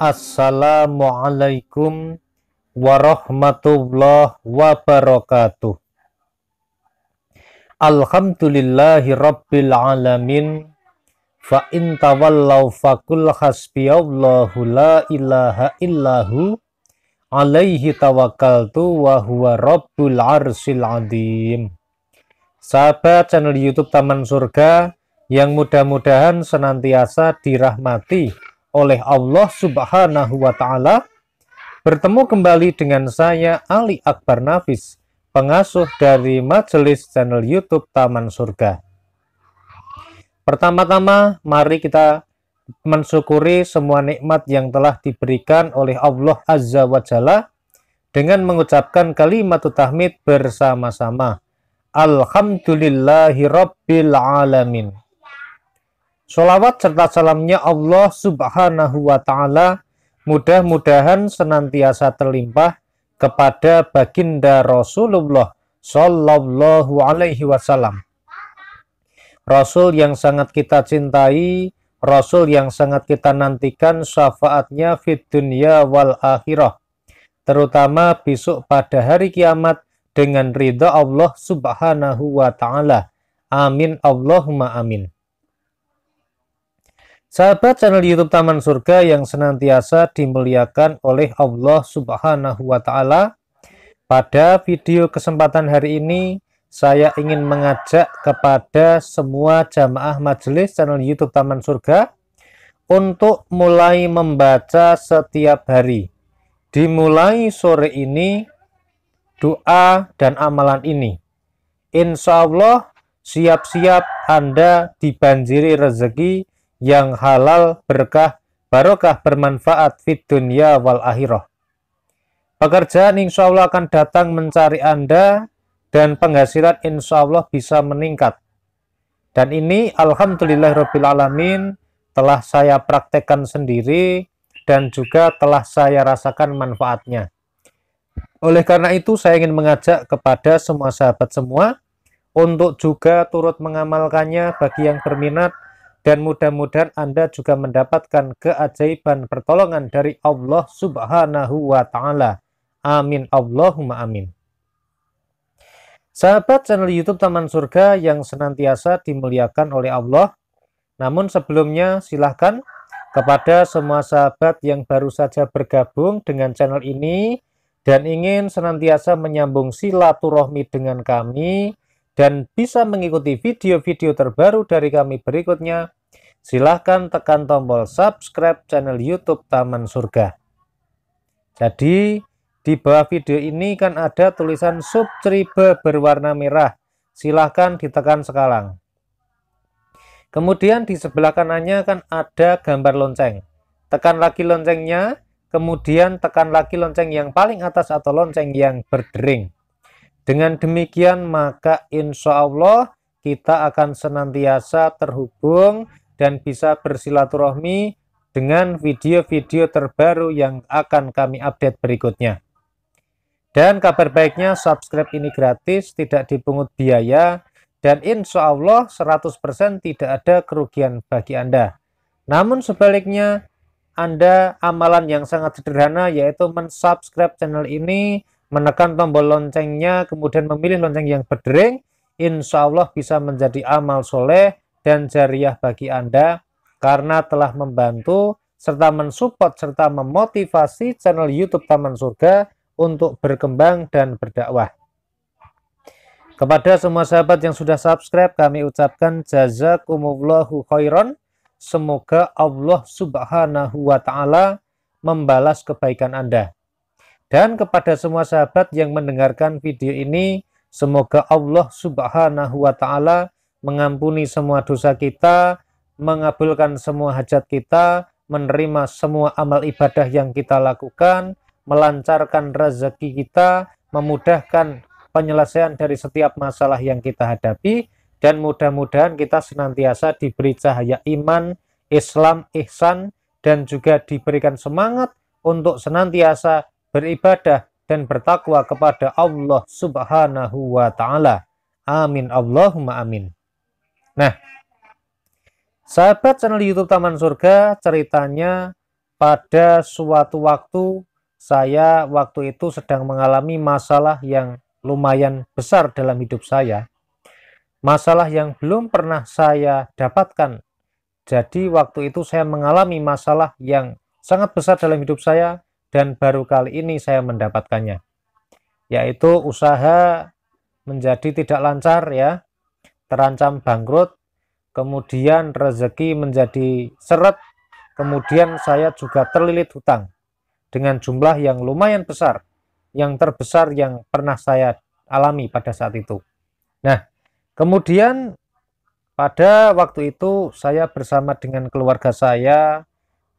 Assalamualaikum warahmatullahi wabarakatuh. Alhamdulillahi rabbil alamin. Fa in tawallaw fakul hasbiyallahu la ilaha illahu alaihi tawakkaltu wa huwa rabbul arsil adim. Sahabat channel YouTube Taman Surga yang mudah-mudahan senantiasa dirahmati oleh Allah Subhanahu wa taala bertemu kembali dengan saya Ali Akbar Nafis, pengasuh dari Majelis channel YouTube Taman Surga. Pertama-tama mari kita mensyukuri semua nikmat yang telah diberikan oleh Allah Azza wa Jalla dengan mengucapkan kalimat tahmid bersama-sama. Alhamdulillahi Rabbil Alamin. Sholawat serta salamnya Allah subhanahu wa ta'ala mudah-mudahan senantiasa terlimpah kepada baginda Rasulullah Sallallahu alaihi wasallam Rasul yang sangat kita cintai Rasul yang sangat kita nantikan syafaatnya fit dunia wal akhirah terutama besok pada hari kiamat dengan ridha Allah subhanahu wa ta'ala amin Allahumma amin Sahabat channel YouTube Taman Surga yang senantiasa dimuliakan oleh Allah Subhanahu wa taala, pada video kesempatan hari ini saya ingin mengajak kepada semua jamaah majelis channel YouTube Taman Surga untuk mulai membaca setiap hari. Dimulai sore ini doa dan amalan ini. Insya Allah siap-siap Anda dibanjiri rezeki yang halal, berkah, barokah, bermanfaat fit dunia wal akhirah. Pekerjaan insya Allah akan datang mencari Anda dan penghasilan insya Allah bisa meningkat. Dan ini Alhamdulillah Rabbil Alamin telah saya praktekkan sendiri dan juga telah saya rasakan manfaatnya. Oleh karena itu saya ingin mengajak kepada semua sahabat semua untuk juga turut mengamalkannya bagi yang berminat dan mudah-mudahan Anda juga mendapatkan keajaiban pertolongan dari Allah Subhanahu wa taala. Amin Allahumma amin. Sahabat channel YouTube Taman Surga yang senantiasa dimuliakan oleh Allah. Namun sebelumnya silahkan kepada semua sahabat yang baru saja bergabung dengan channel ini dan ingin senantiasa menyambung silaturahmi dengan kami, dan bisa mengikuti video-video terbaru dari kami berikutnya, silahkan tekan tombol subscribe channel YouTube Taman Surga. Jadi, di bawah video ini kan ada tulisan subscribe berwarna merah. Silahkan ditekan sekarang. Kemudian di sebelah kanannya kan ada gambar lonceng. Tekan lagi loncengnya, kemudian tekan lagi lonceng yang paling atas atau lonceng yang berdering. Dengan demikian maka insya Allah kita akan senantiasa terhubung dan bisa bersilaturahmi dengan video-video terbaru yang akan kami update berikutnya. Dan kabar baiknya subscribe ini gratis, tidak dipungut biaya, dan insya Allah 100% tidak ada kerugian bagi Anda. Namun sebaliknya, Anda amalan yang sangat sederhana yaitu mensubscribe channel ini menekan tombol loncengnya, kemudian memilih lonceng yang berdering, insya Allah bisa menjadi amal soleh dan jariah bagi Anda karena telah membantu serta mensupport serta memotivasi channel YouTube Taman Surga untuk berkembang dan berdakwah. Kepada semua sahabat yang sudah subscribe, kami ucapkan jazakumullahu khairan. Semoga Allah subhanahu wa ta'ala membalas kebaikan Anda dan kepada semua sahabat yang mendengarkan video ini, semoga Allah Subhanahu wa taala mengampuni semua dosa kita, mengabulkan semua hajat kita, menerima semua amal ibadah yang kita lakukan, melancarkan rezeki kita, memudahkan penyelesaian dari setiap masalah yang kita hadapi dan mudah-mudahan kita senantiasa diberi cahaya iman, Islam, ihsan dan juga diberikan semangat untuk senantiasa beribadah dan bertakwa kepada Allah Subhanahu wa taala. Amin Allahumma amin. Nah, sahabat channel YouTube Taman Surga, ceritanya pada suatu waktu saya waktu itu sedang mengalami masalah yang lumayan besar dalam hidup saya. Masalah yang belum pernah saya dapatkan. Jadi waktu itu saya mengalami masalah yang sangat besar dalam hidup saya dan baru kali ini saya mendapatkannya yaitu usaha menjadi tidak lancar ya terancam bangkrut kemudian rezeki menjadi seret kemudian saya juga terlilit hutang dengan jumlah yang lumayan besar yang terbesar yang pernah saya alami pada saat itu nah kemudian pada waktu itu saya bersama dengan keluarga saya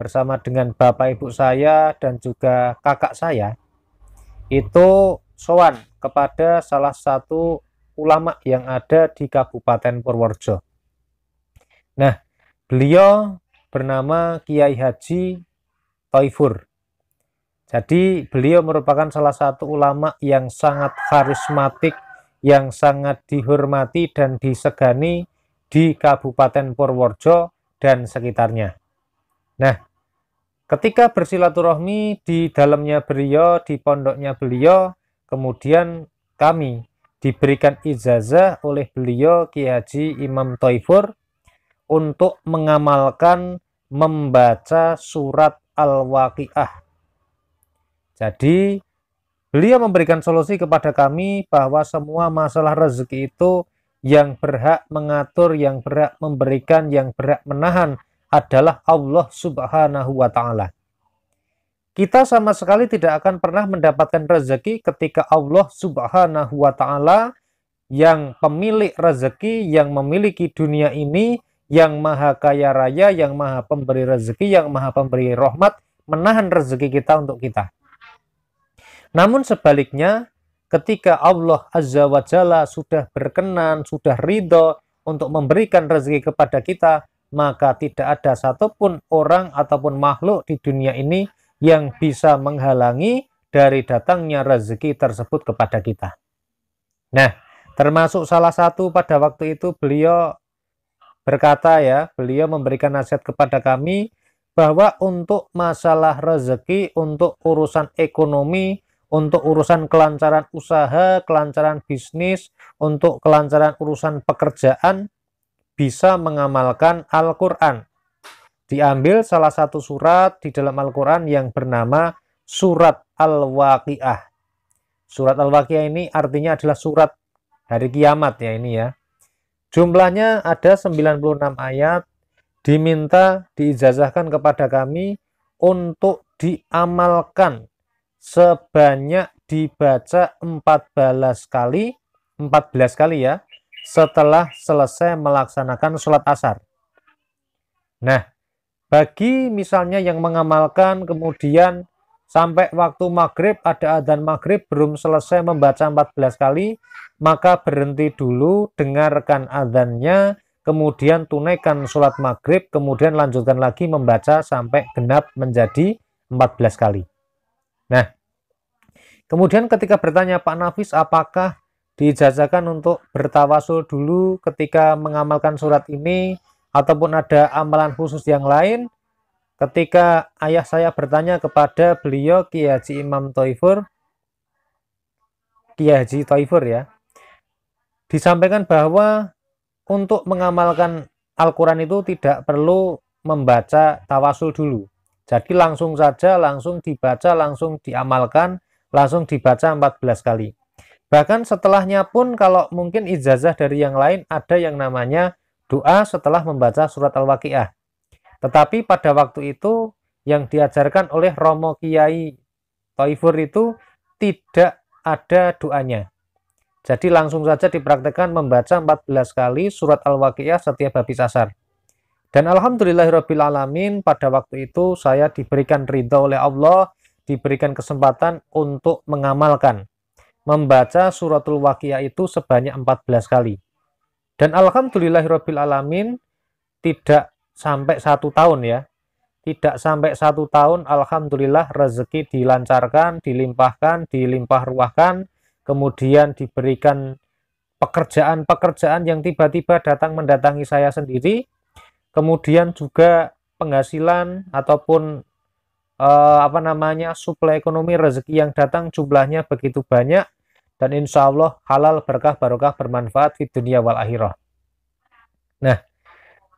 bersama dengan bapak ibu saya dan juga kakak saya itu sowan kepada salah satu ulama yang ada di Kabupaten Purworejo. Nah, beliau bernama Kiai Haji Toifur. Jadi beliau merupakan salah satu ulama yang sangat karismatik, yang sangat dihormati dan disegani di Kabupaten Purworejo dan sekitarnya. Nah, Ketika bersilaturahmi di dalamnya beliau, di pondoknya beliau, kemudian kami diberikan ijazah oleh beliau Kiai Haji Imam Toifur untuk mengamalkan membaca surat Al-Waqi'ah. Jadi, beliau memberikan solusi kepada kami bahwa semua masalah rezeki itu yang berhak mengatur, yang berhak memberikan, yang berhak menahan adalah Allah Subhanahu wa taala. Kita sama sekali tidak akan pernah mendapatkan rezeki ketika Allah Subhanahu wa taala yang pemilik rezeki, yang memiliki dunia ini, yang maha kaya raya, yang maha pemberi rezeki, yang maha pemberi rahmat, menahan rezeki kita untuk kita. Namun sebaliknya, ketika Allah Azza wa Jalla sudah berkenan, sudah ridho untuk memberikan rezeki kepada kita, maka tidak ada satupun orang ataupun makhluk di dunia ini yang bisa menghalangi dari datangnya rezeki tersebut kepada kita. Nah, termasuk salah satu pada waktu itu beliau berkata ya, beliau memberikan nasihat kepada kami bahwa untuk masalah rezeki, untuk urusan ekonomi, untuk urusan kelancaran usaha, kelancaran bisnis, untuk kelancaran urusan pekerjaan, bisa mengamalkan Al-Quran. Diambil salah satu surat di dalam Al-Quran yang bernama Surat Al-Waqi'ah. Surat Al-Waqi'ah ini artinya adalah surat hari kiamat ya ini ya. Jumlahnya ada 96 ayat diminta diijazahkan kepada kami untuk diamalkan sebanyak dibaca 14 kali 14 kali ya setelah selesai melaksanakan sholat asar. Nah, bagi misalnya yang mengamalkan kemudian sampai waktu maghrib ada adzan maghrib belum selesai membaca 14 kali, maka berhenti dulu, dengarkan adzannya, kemudian tunaikan sholat maghrib, kemudian lanjutkan lagi membaca sampai genap menjadi 14 kali. Nah, kemudian ketika bertanya Pak Nafis apakah Dijajakan untuk bertawasul dulu ketika mengamalkan surat ini ataupun ada amalan khusus yang lain ketika ayah saya bertanya kepada beliau Kiai Haji Imam Toifur Kiai Haji Toifur ya disampaikan bahwa untuk mengamalkan Al-Quran itu tidak perlu membaca tawasul dulu jadi langsung saja langsung dibaca langsung diamalkan langsung dibaca 14 kali Bahkan setelahnya pun kalau mungkin ijazah dari yang lain ada yang namanya doa setelah membaca surat Al-Waqiah. Tetapi pada waktu itu yang diajarkan oleh Romo Kiai Toifur itu tidak ada doanya. Jadi langsung saja dipraktekkan membaca 14 kali surat Al-Waqiah setiap habis asar. Dan alamin pada waktu itu saya diberikan ridha oleh Allah, diberikan kesempatan untuk mengamalkan membaca suratul waqiah itu sebanyak 14 kali. Dan alhamdulillahirabbil alamin tidak sampai satu tahun ya. Tidak sampai satu tahun alhamdulillah rezeki dilancarkan, dilimpahkan, dilimpah ruahkan, kemudian diberikan pekerjaan-pekerjaan yang tiba-tiba datang mendatangi saya sendiri, kemudian juga penghasilan ataupun eh, apa namanya suplai ekonomi rezeki yang datang jumlahnya begitu banyak dan insya Allah halal berkah barokah bermanfaat di dunia wal akhirah. Nah,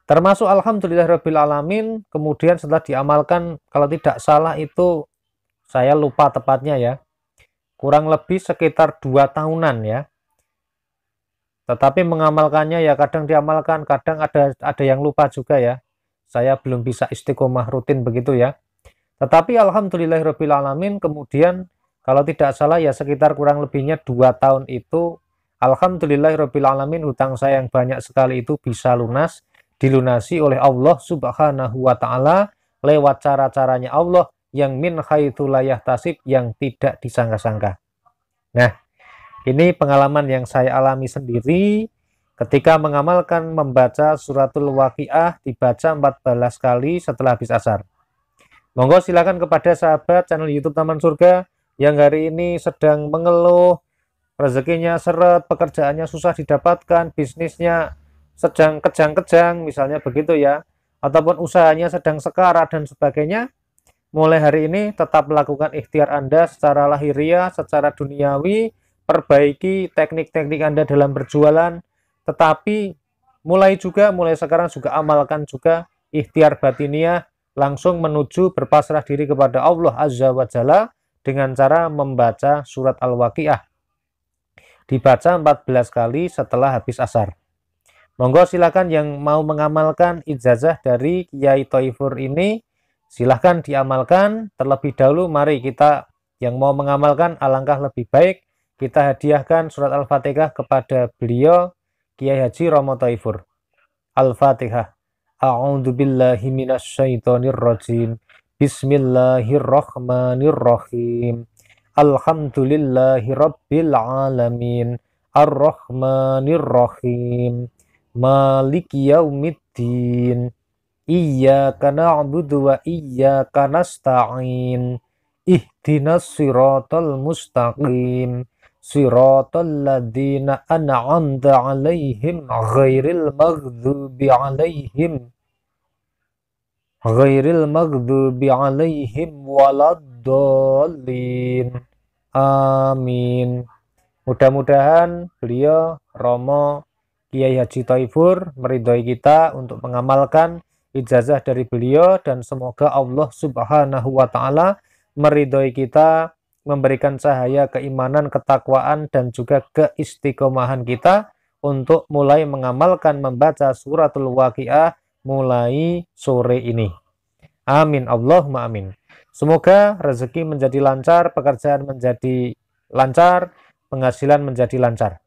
termasuk alhamdulillah rabbil alamin kemudian setelah diamalkan kalau tidak salah itu saya lupa tepatnya ya. Kurang lebih sekitar dua tahunan ya. Tetapi mengamalkannya ya kadang diamalkan, kadang ada ada yang lupa juga ya. Saya belum bisa istiqomah rutin begitu ya. Tetapi alamin kemudian kalau tidak salah ya sekitar kurang lebihnya dua tahun itu alamin hutang saya yang banyak sekali itu bisa lunas dilunasi oleh Allah subhanahu wa ta'ala lewat cara-caranya Allah yang min khaytulayah tasib yang tidak disangka-sangka. Nah, ini pengalaman yang saya alami sendiri ketika mengamalkan membaca suratul waqiah dibaca 14 kali setelah habis asar. Monggo silakan kepada sahabat channel YouTube Taman Surga yang hari ini sedang mengeluh, rezekinya seret, pekerjaannya susah didapatkan, bisnisnya sedang kejang-kejang, misalnya begitu ya, ataupun usahanya sedang sekarat dan sebagainya. Mulai hari ini tetap melakukan ikhtiar Anda secara lahiriah, secara duniawi, perbaiki teknik-teknik Anda dalam berjualan, tetapi mulai juga mulai sekarang juga amalkan juga ikhtiar batiniah langsung menuju berpasrah diri kepada Allah Azza wa Jalla dengan cara membaca surat Al-Waqiah. Dibaca 14 kali setelah habis asar. Monggo silakan yang mau mengamalkan ijazah dari Kiai Toifur ini silahkan diamalkan terlebih dahulu mari kita yang mau mengamalkan alangkah lebih baik kita hadiahkan surat Al-Fatihah kepada beliau Kiai Haji Romo Toifur. Al-Fatihah. A'udzu billahi minasyaitonir rajim. Bismillahirrahmanirrahim. Alhamdulillahi rabbil alamin. Arrahmanirrahim. rahmanirrahim Maliki yaumiddin. Iyyaka na'budu wa iyyaka nasta'in. Ihdinas siratal mustaqim. Siratal ladzina an'amta 'alaihim ghairil maghdubi 'alaihim Ghairil maghdubi alaihim waladdallin. Amin. Mudah-mudahan beliau Romo Kiai Haji Taifur meridhoi kita untuk mengamalkan ijazah dari beliau dan semoga Allah Subhanahu wa taala meridhoi kita memberikan cahaya keimanan, ketakwaan dan juga keistiqomahan kita untuk mulai mengamalkan membaca suratul waqiah mulai sore ini. Amin, Allahumma amin. Semoga rezeki menjadi lancar, pekerjaan menjadi lancar, penghasilan menjadi lancar.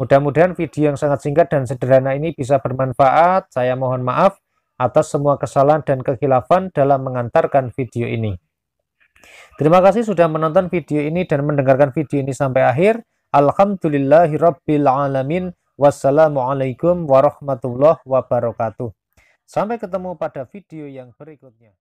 Mudah-mudahan video yang sangat singkat dan sederhana ini bisa bermanfaat. Saya mohon maaf atas semua kesalahan dan kekhilafan dalam mengantarkan video ini. Terima kasih sudah menonton video ini dan mendengarkan video ini sampai akhir. Alhamdulillahirrabbilalamin. Wassalamualaikum warahmatullahi wabarakatuh. Sampai ketemu pada video yang berikutnya.